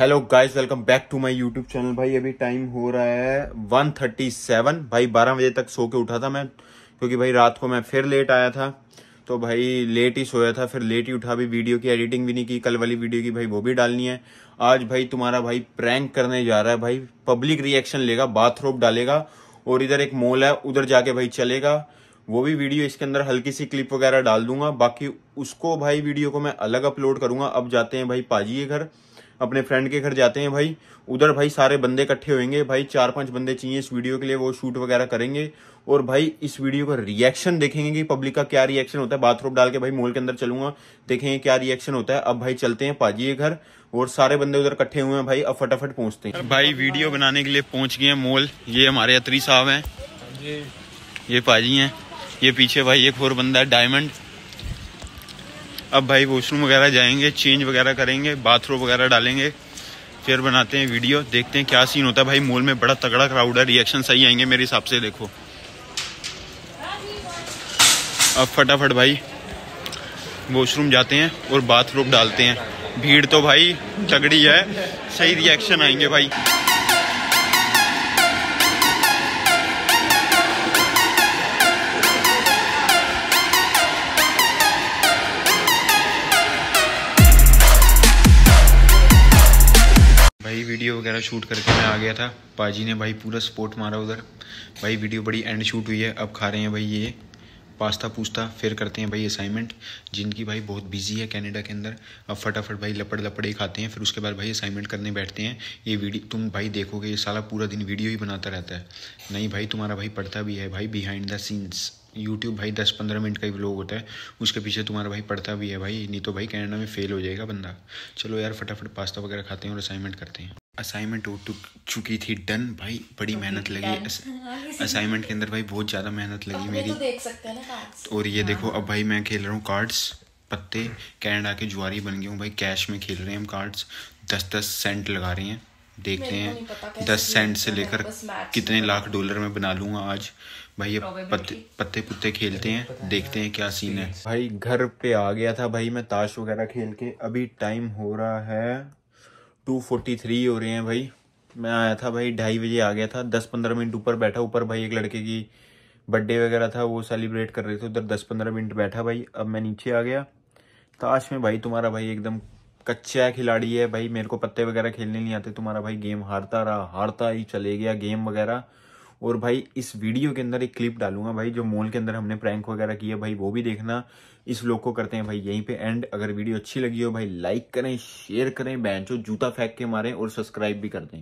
Hello guys welcome back to my YouTube channel भाई अभी time हो रहा है वन थर्टी सेवन भाई बारह बजे तक सो के उठा था मैं क्योंकि भाई रात को मैं फिर लेट आया था तो भाई लेट ही सोया था फिर लेट ही उठा भी वीडियो की एडिटिंग भी नहीं की कल वाली वीडियो की भाई वो भी डालनी है आज भाई तुम्हारा भाई प्रैंक करने जा रहा है भाई पब्लिक रिएक्शन लेगा बाथरूम डालेगा और इधर एक मॉल है उधर जाके भाई चलेगा वो भी वीडियो इसके अंदर हल्की सी क्लिप वगैरह डाल दूंगा बाकी उसको भाई वीडियो को मैं अलग अपलोड करूंगा अब जाते हैं भाई पाजी के घर अपने फ्रेंड के घर जाते हैं भाई उधर भाई सारे बंदे इकट्ठे होंगे भाई चार पांच बंदे चाहिए इस वीडियो के लिए वो शूट वगैरह करेंगे और भाई इस वीडियो का रिएक्शन देखेंगे कि पब्लिक का क्या रिएक्शन होता है बाथरूम डाल के भाई मॉल के अंदर चलूंगा देखेंगे क्या रिएक्शन होता है अब भाई चलते हैं पाजी घर और सारे बंदे उधर इकट्ठे हुए हैं भाई अब फटाफट पहुंचते हैं भाई वीडियो बनाने के लिए पहुंच गए मॉल ये हमारे अत्री साहब है हाँ ये पाजी है ये पीछे भाई एक और बंदा है डायमंड अब भाई वॉशरूम वगैरह जाएंगे चेंज वगैरह करेंगे बाथरूम वगैरह डालेंगे फिर बनाते हैं वीडियो देखते हैं क्या सीन होता है भाई मॉल में बड़ा तगड़ा क्राउड है रिएक्शन सही आएंगे मेरे हिसाब से देखो अब फटाफट भाई वॉशरूम जाते हैं और बाथरूम डालते हैं भीड़ तो भाई तगड़ी है सही रिएक्शन आएंगे भाई भाई वीडियो वगैरह शूट करके मैं आ गया था पाजी ने भाई पूरा सपोर्ट मारा उधर भाई वीडियो बड़ी एंड शूट हुई है अब खा रहे हैं भाई ये पास्ता पूछता फिर करते हैं भाई असाइनमेंट जिनकी भाई बहुत बिजी है कनाडा के अंदर अब फटाफट भाई लपड़ लपड़े खाते हैं फिर उसके बाद भाई असाइनमेंट करने बैठते हैं ये वीडियो तुम भाई देखोगे ये साला पूरा दिन वीडियो ही बनाता रहता है नहीं भाई तुम्हारा भाई पढ़ता भी है भाई बिहाइंड द सीन्स यूट्यूब भाई दस पंद्रह मिनट का ही व्लॉग होता है उसके पीछे तुम्हारा भाई पढ़ता भी है भाई नहीं तो भाई कैनेडा में फेल हो जाएगा बंदा चलो यार फटाफट पास्ता वगैरह खाते हैं और असाइनमेंट करते हैं असाइनमेंट हो तो चुकी थी डन भाई बड़ी मेहनत लगी असाइनमेंट हाँ, के अंदर भाई बहुत ज़्यादा मेहनत लगी मेरी तो और ये हाँ। देखो अब भाई मैं खेल रहा हूँ कार्ड्स पत्ते कैनेडा के जुआरी बन गए हूँ भाई कैश में खेल रहे हैं हम कार्ड्स दस दस सेंट लगा रहे हैं देखते हैं दस सेंट से लेकर कितने लाख डॉलर में बना लूंगा आज भाई ये पत्ते पत्ते पुत्ते खेलते हैं देखते हैं क्या सीन है भाई घर पे आ गया था भाई मैं ताश वगैरह खेल के अभी टाइम हो रहा है टू फोर्टी थ्री हो रहे हैं भाई मैं आया था भाई ढाई बजे आ गया था दस पंद्रह मिनट ऊपर बैठा ऊपर भाई एक लड़के की बर्थडे वगैरह था वो सेलिब्रेट कर रहे थे उधर दस पंद्रह मिनट बैठा भाई अब मैं नीचे आ गया ताश में भाई तुम्हारा भाई एकदम कच्चा खिलाड़ी है भाई मेरे को पत्ते वगैरह खेलने नहीं आते तुम्हारा भाई गेम हारता रहा हारता ही चले गया गेम वगैरह और भाई इस वीडियो के अंदर एक क्लिप डालूंगा भाई जो मॉल के अंदर हमने प्रैंक वगैरह किया भाई वो भी देखना इस लोग को करते हैं भाई यहीं पे एंड अगर वीडियो अच्छी लगी हो भाई लाइक करें शेयर करें बैंक जूता फेंक के मारें और सब्सक्राइब भी कर दें